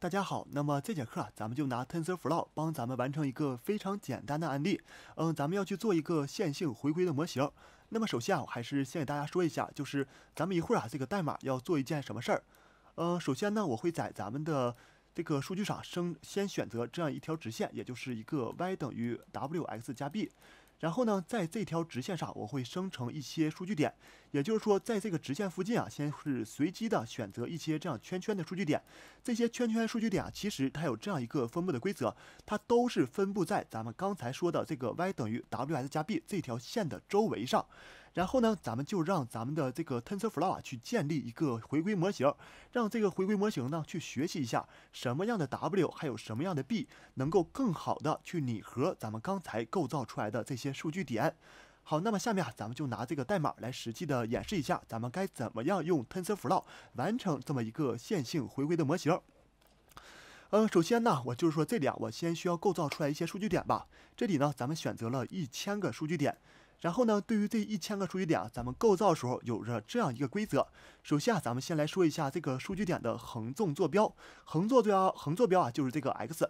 大家好，那么这节课啊，咱们就拿 TensorFlow 帮咱们完成一个非常简单的案例。嗯，咱们要去做一个线性回归的模型。那么首先啊，我还是先给大家说一下，就是咱们一会儿啊，这个代码要做一件什么事儿。嗯，首先呢，我会在咱们的这个数据上，先选择这样一条直线，也就是一个 y 等于 w x 加 b。然后呢，在这条直线上，我会生成一些数据点，也就是说，在这个直线附近啊，先是随机的选择一些这样圈圈的数据点，这些圈圈数据点啊，其实它有这样一个分布的规则，它都是分布在咱们刚才说的这个 y 等于 w s 加 b 这条线的周围上。然后呢，咱们就让咱们的这个 TensorFlow 啊去建立一个回归模型，让这个回归模型呢去学习一下什么样的 W 还有什么样的 b 能够更好的去拟合咱们刚才构造出来的这些数据点。好，那么下面啊，咱们就拿这个代码来实际的演示一下，咱们该怎么样用 TensorFlow 完成这么一个线性回归的模型。嗯，首先呢，我就是说这里啊，我先需要构造出来一些数据点吧。这里呢，咱们选择了一千个数据点。然后呢，对于这一千个数据点啊，咱们构造的时候有着这样一个规则。首先啊，咱们先来说一下这个数据点的横纵坐标。横坐标，横坐标啊，就是这个 x。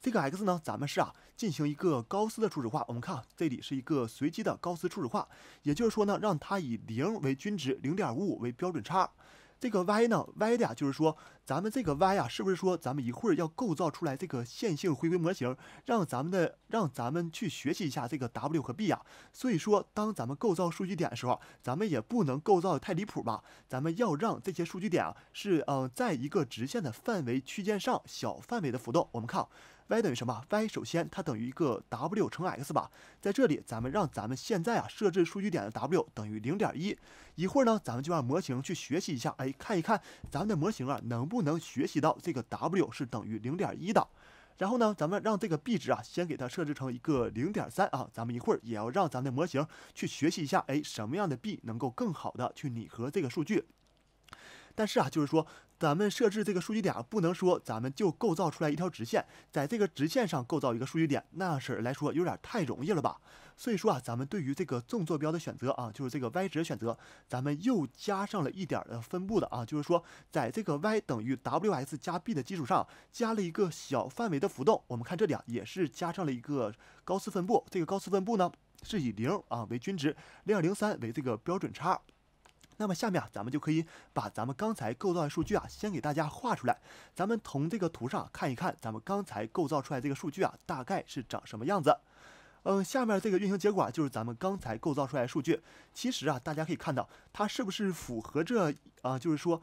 这个 x 呢，咱们是啊进行一个高斯的初始化。我们看这里是一个随机的高斯初始化，也就是说呢，让它以零为均值，零点五五为标准差。这个 y 呢，y 的呀，就是说，咱们这个 y 呀，是不是说，咱们一会儿要构造出来这个线性回归模型，让咱们的，让咱们去学习一下这个 w 和 b 呀。所以说，当咱们构造数据点的时候，咱们也不能构造的太离谱吧。咱们要让这些数据点啊，是，嗯，在一个直线的范围区间上，小范围的浮动。我们看。y 等于什么？y 首先它等于一个 w 乘 x 吧。在这里，咱们让咱们现在啊设置数据点的 w 等于零点一。一会儿呢，咱们就让模型去学习一下，哎，看一看咱们的模型啊能不能学习到这个 w 是等于零点一的。然后呢，咱们让这个 b 值啊先给它设置成一个零点三啊。咱们一会儿也要让咱们的模型去学习一下，哎，什么样的 b 能够更好的去拟合这个数据。但是啊，就是说，咱们设置这个数据点不能说咱们就构造出来一条直线，在这个直线上构造一个数据点，那样式来说有点太容易了吧？所以说啊，咱们对于这个纵坐标的选择啊，就是这个 y 值选择，咱们又加上了一点的分布的啊，就是说，在这个 y 等于 w s 加 b 的基础上，加了一个小范围的浮动。我们看这里啊，也是加上了一个高斯分布，这个高斯分布呢，是以零啊为均值，零点零三为这个标准差。那么下面啊，咱们就可以把咱们刚才构造的数据啊，先给大家画出来。咱们从这个图上看一看，咱们刚才构造出来这个数据啊，大概是长什么样子。嗯，下面这个运行结果就是咱们刚才构造出来的数据。其实啊，大家可以看到，它是不是符合这啊？就是说，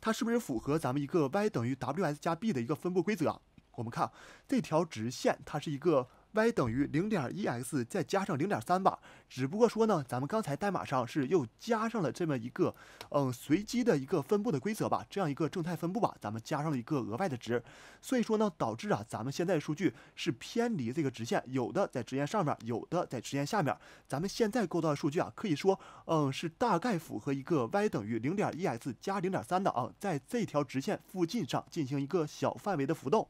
它是不是符合咱们一个 y 等于 w s 加 b 的一个分布规则？我们看这条直线，它是一个。y 等于零点一 x 再加上零点三吧，只不过说呢，咱们刚才代码上是又加上了这么一个，嗯，随机的一个分布的规则吧，这样一个正态分布吧，咱们加上了一个额外的值，所以说呢，导致啊，咱们现在数据是偏离这个直线，有的在直线上面，有的在直线下面，咱们现在构造的数据啊，可以说，嗯，是大概符合一个 y 等于零点一 x 加零点三的啊，在这条直线附近上进行一个小范围的浮动。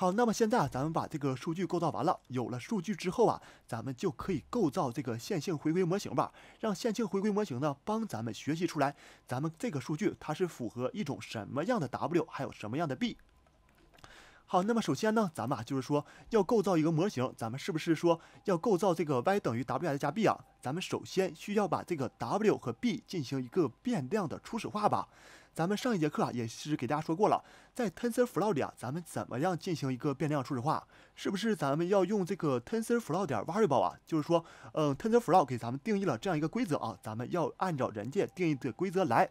好，那么现在啊，咱们把这个数据构造完了，有了数据之后啊，咱们就可以构造这个线性回归模型吧，让线性回归模型呢帮咱们学习出来，咱们这个数据它是符合一种什么样的 W 还有什么样的 B。好，那么首先呢，咱们啊就是说要构造一个模型，咱们是不是说要构造这个 y 等于 w s 加 B 啊？咱们首先需要把这个 W 和 B 进行一个变量的初始化吧。咱们上一节课啊，也是给大家说过了，在 Tensor Flow 里啊，咱们怎么样进行一个变量初始化？是不是咱们要用这个 Tensor Flow 点 Variable 啊？就是说，嗯，Tensor Flow 给咱们定义了这样一个规则啊，咱们要按照人家定义的规则来。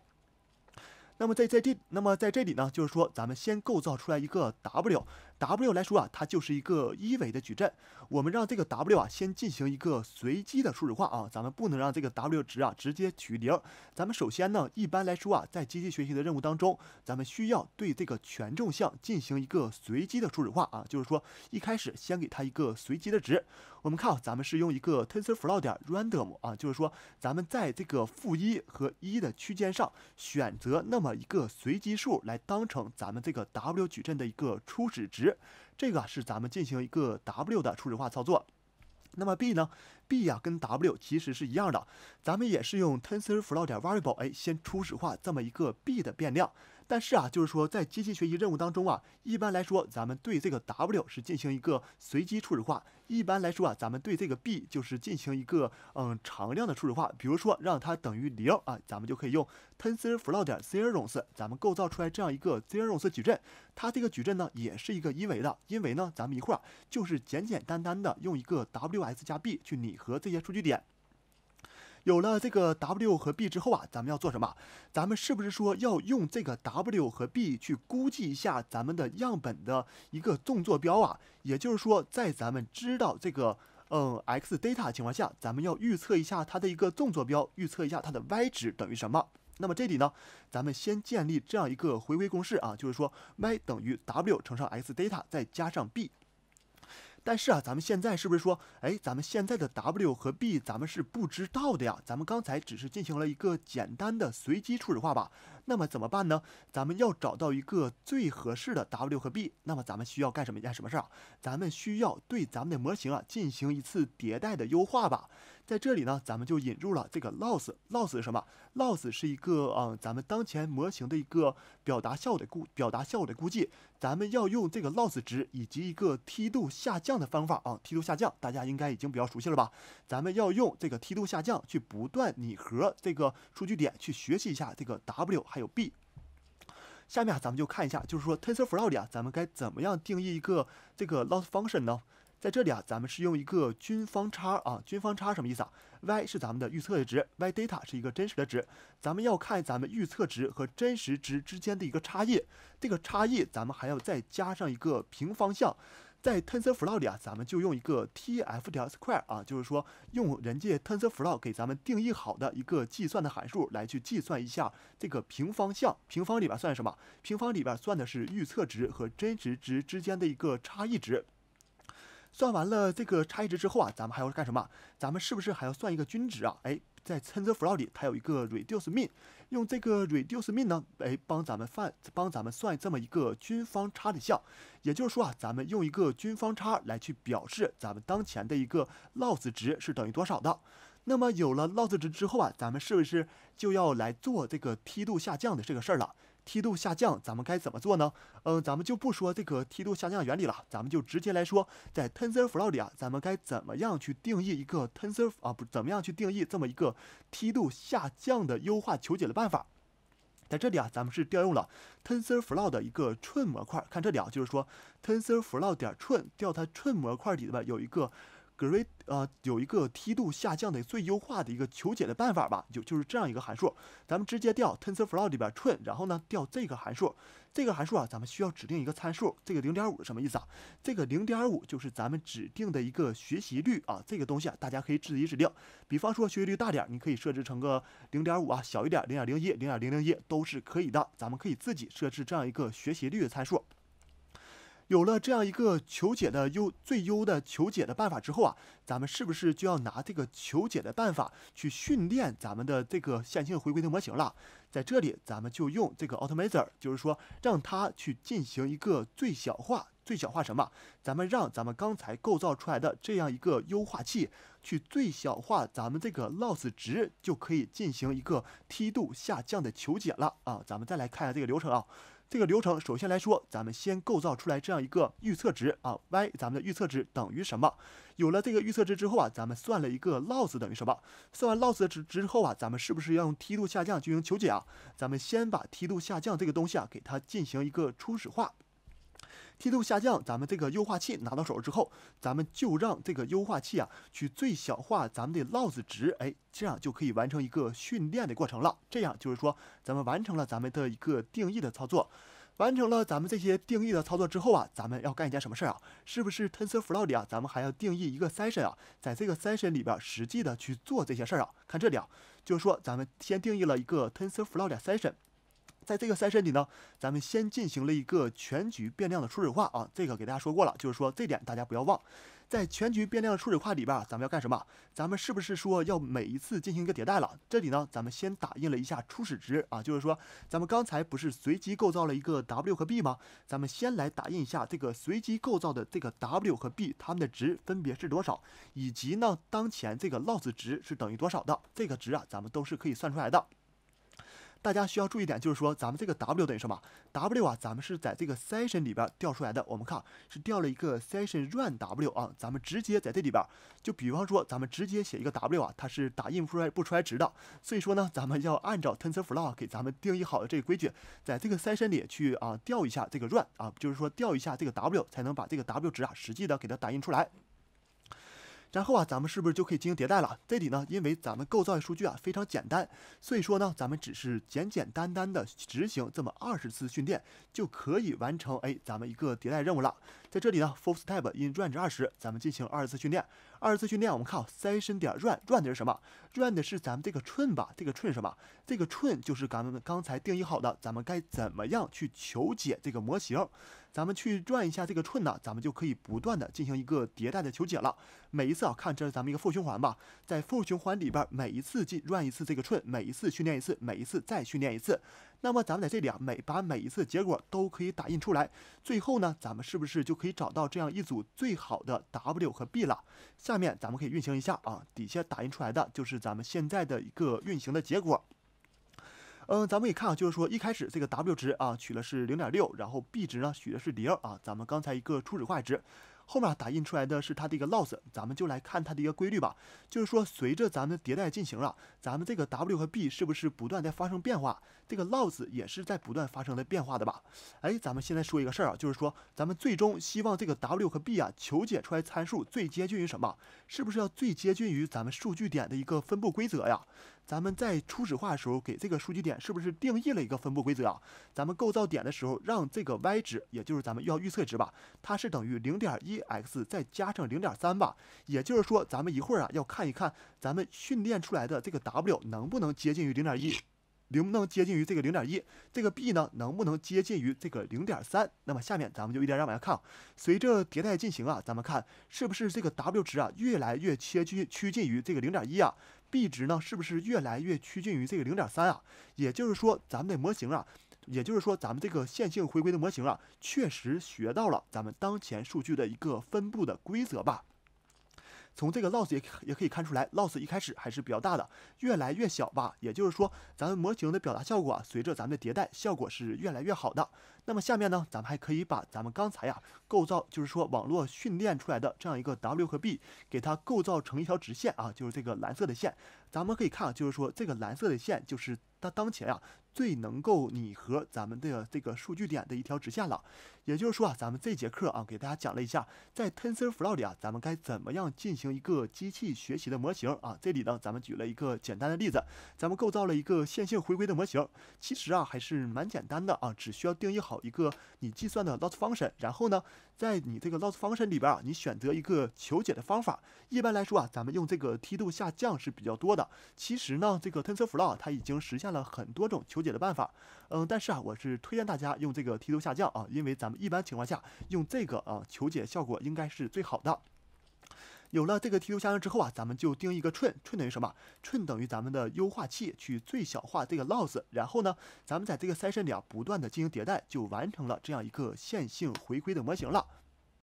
那么在在这那么在这里呢，就是说，咱们先构造出来一个 W。W 来说啊，它就是一个一维的矩阵。我们让这个 W 啊先进行一个随机的初始化啊，咱们不能让这个 W 值啊直接取零。咱们首先呢，一般来说啊，在机器学习的任务当中，咱们需要对这个权重项进行一个随机的初始化啊，就是说一开始先给它一个随机的值。我们看，啊，咱们是用一个 TensorFlow 点 random 啊，就是说咱们在这个负一和一的区间上选择那么一个随机数来当成咱们这个 W 矩阵的一个初始值。这个是咱们进行一个 W 的初始化操作，那么 B 呢？B 呀，跟 W 其实是一样的，咱们也是用 TensorFlow 点 Variable，哎，先初始化这么一个 B 的变量。但是啊，就是说在机器学习任务当中啊，一般来说，咱们对这个 W 是进行一个随机初始化。一般来说啊，咱们对这个 b 就是进行一个嗯常量的初始化，比如说让它等于零啊，咱们就可以用 TensorFlow 点 zeros，咱们构造出来这样一个 zeros 矩阵。它这个矩阵呢，也是一个一维的，因为呢，咱们一会儿就是简简单单的用一个 Ws 加 b 去拟合这些数据点。有了这个 W 和 b 之后啊，咱们要做什么？咱们是不是说要用这个 W 和 b 去估计一下咱们的样本的一个纵坐标啊？也就是说，在咱们知道这个嗯 x data 情况下，咱们要预测一下它的一个纵坐标，预测一下它的 y 值等于什么？那么这里呢，咱们先建立这样一个回归公式啊，就是说 y 等于 W 乘上 x data 再加上 b。但是啊，咱们现在是不是说，哎，咱们现在的 W 和 B 咱们是不知道的呀？咱们刚才只是进行了一个简单的随机初始化吧。那么怎么办呢？咱们要找到一个最合适的 W 和 B，那么咱们需要干什么一件什么事儿？咱们需要对咱们的模型啊进行一次迭代的优化吧。在这里呢，咱们就引入了这个 loss，loss 是什么？loss 是一个，嗯，咱们当前模型的一个表达效果的估，表达效果的估计。咱们要用这个 loss 值以及一个梯度下降的方法，啊，梯度下降大家应该已经比较熟悉了吧？咱们要用这个梯度下降去不断拟合这个数据点，去学习一下这个 w 还有 b。下面咱们就看一下，就是说 TensorFlow 里啊，咱们该怎么样定义一个这个 loss function 呢？在这里啊，咱们是用一个均方差啊。均方差什么意思啊？y 是咱们的预测值，y data 是一个真实的值，咱们要看咱们预测值和真实值之间的一个差异。这个差异咱们还要再加上一个平方项。在 TensorFlow 里啊，咱们就用一个 tf.square 啊，就是说用人家 TensorFlow 给咱们定义好的一个计算的函数来去计算一下这个平方项。平方里边算什么？平方里边算的是预测值和真实值之间的一个差异值。算完了这个差异值之后啊，咱们还要干什么？咱们是不是还要算一个均值啊？哎，在 TensorFlow 里它有一个 reduce mean，用这个 reduce mean 呢，哎帮咱们算帮咱们算这么一个均方差的项。也就是说啊，咱们用一个均方差来去表示咱们当前的一个 loss 值是等于多少的。那么有了 loss 值之后啊，咱们是不是就要来做这个梯度下降的这个事儿了？梯度下降，咱们该怎么做呢？嗯，咱们就不说这个梯度下降原理了，咱们就直接来说，在 TensorFlow 里啊，咱们该怎么样去定义一个 Tensor 啊，不，怎么样去定义这么一个梯度下降的优化求解的办法？在这里啊，咱们是调用了 TensorFlow 的一个 train 模块，看这里啊，就是说 TensorFlow 点 train 调它 train 模块里边有一个。g r e t 呃有一个梯度下降的最优化的一个求解的办法吧，就就是这样一个函数，咱们直接调 TensorFlow 里边 train，然后呢调这个函数，这个函数啊咱们需要指定一个参数，这个零点五什么意思啊？这个零点五就是咱们指定的一个学习率啊，这个东西啊，大家可以自己指定，比方说学习率大点，你可以设置成个零点五啊，小一点零点零一、零点零零一都是可以的，咱们可以自己设置这样一个学习率的参数。有了这样一个求解的优最优的求解的办法之后啊，咱们是不是就要拿这个求解的办法去训练咱们的这个线性回归的模型了？在这里，咱们就用这个 a u t o m a t e r 就是说让它去进行一个最小化，最小化什么？咱们让咱们刚才构造出来的这样一个优化器去最小化咱们这个 loss 值，就可以进行一个梯度下降的求解了啊！咱们再来看一下这个流程啊。这个流程首先来说，咱们先构造出来这样一个预测值啊，y，咱们的预测值等于什么？有了这个预测值之后啊，咱们算了一个 loss 等于什么？算完 loss 的值之后啊，咱们是不是要用梯度下降进行求解啊？咱们先把梯度下降这个东西啊，给它进行一个初始化。梯度下降，咱们这个优化器拿到手之后，咱们就让这个优化器啊去最小化咱们的 loss 值，哎，这样就可以完成一个训练的过程了。这样就是说，咱们完成了咱们的一个定义的操作，完成了咱们这些定义的操作之后啊，咱们要干一件什么事儿啊？是不是 TensorFlow 里啊，咱们还要定义一个 session 啊？在这个 session 里边，实际的去做这些事儿啊。看这里啊，就是说咱们先定义了一个 TensorFlow 的 session。在这个三十里呢，咱们先进行了一个全局变量的初始化啊，这个给大家说过了，就是说这点大家不要忘。在全局变量的初始化里边啊，咱们要干什么？咱们是不是说要每一次进行一个迭代了？这里呢，咱们先打印了一下初始值啊，就是说咱们刚才不是随机构造了一个 w 和 b 吗？咱们先来打印一下这个随机构造的这个 w 和 b，它们的值分别是多少？以及呢，当前这个 loss 值是等于多少的？这个值啊，咱们都是可以算出来的。大家需要注意点，就是说咱们这个 W 等于什么？W 啊，咱们是在这个 session 里边调出来的。我们看是调了一个 session.run W 啊，咱们直接在这里边，就比方说咱们直接写一个 W 啊，它是打印不出来不出来值的。所以说呢，咱们要按照 TensorFlow 给咱们定义好的这个规矩，在这个 session 里去啊调一下这个 run 啊，就是说调一下这个 W 才能把这个 W 值啊实际的给它打印出来。然后啊，咱们是不是就可以进行迭代了？这里呢，因为咱们构造的数据啊非常简单，所以说呢，咱们只是简简单单的执行这么二十次训练，就可以完成哎咱们一个迭代任务了。在这里呢，for step in range 二十，咱们进行二十次训练。二十次训练，我们看 e s s i n 点 run，run 的是什么？run 的是咱们这个 train 吧？这个 train 什么？这个 train 就是咱们刚才定义好的，咱们该怎么样去求解这个模型？咱们去转一下这个寸呢，咱们就可以不断的进行一个迭代的求解了。每一次啊，看这是咱们一个负循环吧，在负循环里边，每一次进转一次这个寸，每一次训练一次，每一次再训练一次。那么咱们在这里啊，每把每一次结果都可以打印出来。最后呢，咱们是不是就可以找到这样一组最好的 W 和 B 了？下面咱们可以运行一下啊，底下打印出来的就是咱们现在的一个运行的结果。嗯，咱们也看啊，就是说一开始这个 W 值啊取了是零点六，然后 B 值呢取的是零啊。咱们刚才一个初始化值，后面打印出来的是它的一个 loss，咱们就来看它的一个规律吧。就是说随着咱们迭代进行了，咱们这个 W 和 B 是不是不断在发生变化？这个 loss 也是在不断发生的变化的吧？哎，咱们现在说一个事儿啊，就是说咱们最终希望这个 W 和 B 啊求解出来参数最接近于什么？是不是要最接近于咱们数据点的一个分布规则呀？咱们在初始化的时候给这个数据点是不是定义了一个分布规则啊？咱们构造点的时候让这个 y 值，也就是咱们要预测值吧，它是等于零点一 x 再加上零点三吧。也就是说，咱们一会儿啊要看一看，咱们训练出来的这个 w 能不能接近于零点一，能不能接近于这个零点一？这个 b 呢，能不能接近于这个零点三？那么下面咱们就一点点往下看，随着迭代进行啊，咱们看是不是这个 w 值啊越来越趋近趋近于这个零点一啊？b 值呢，是不是越来越趋近于这个零点三啊？也就是说，咱们的模型啊，也就是说，咱们这个线性回归的模型啊，确实学到了咱们当前数据的一个分布的规则吧？从这个 loss 也也可以看出来，loss 一开始还是比较大的，越来越小吧。也就是说，咱们模型的表达效果啊，随着咱们的迭代，效果是越来越好的。那么下面呢，咱们还可以把咱们刚才呀构造，就是说网络训练出来的这样一个 w 和 b，给它构造成一条直线啊，就是这个蓝色的线。咱们可以看啊，就是说这个蓝色的线就是。它当前啊最能够拟合咱们的这个数据点的一条直线了，也就是说啊，咱们这节课啊给大家讲了一下，在 TensorFlow 里啊，咱们该怎么样进行一个机器学习的模型啊？这里呢，咱们举了一个简单的例子，咱们构造了一个线性回归的模型。其实啊，还是蛮简单的啊，只需要定义好一个你计算的 loss function，然后呢，在你这个 loss function 里边啊，你选择一个求解的方法。一般来说啊，咱们用这个梯度下降是比较多的。其实呢，这个 TensorFlow 它已经实现。看了很多种求解的办法，嗯，但是啊，我是推荐大家用这个梯度下降啊，因为咱们一般情况下用这个啊求解效果应该是最好的。有了这个梯度下降之后啊，咱们就定一个寸，寸等于什么？寸等于咱们的优化器去最小化这个 loss，然后呢，咱们在这个三 n 里啊不断的进行迭代，就完成了这样一个线性回归的模型了。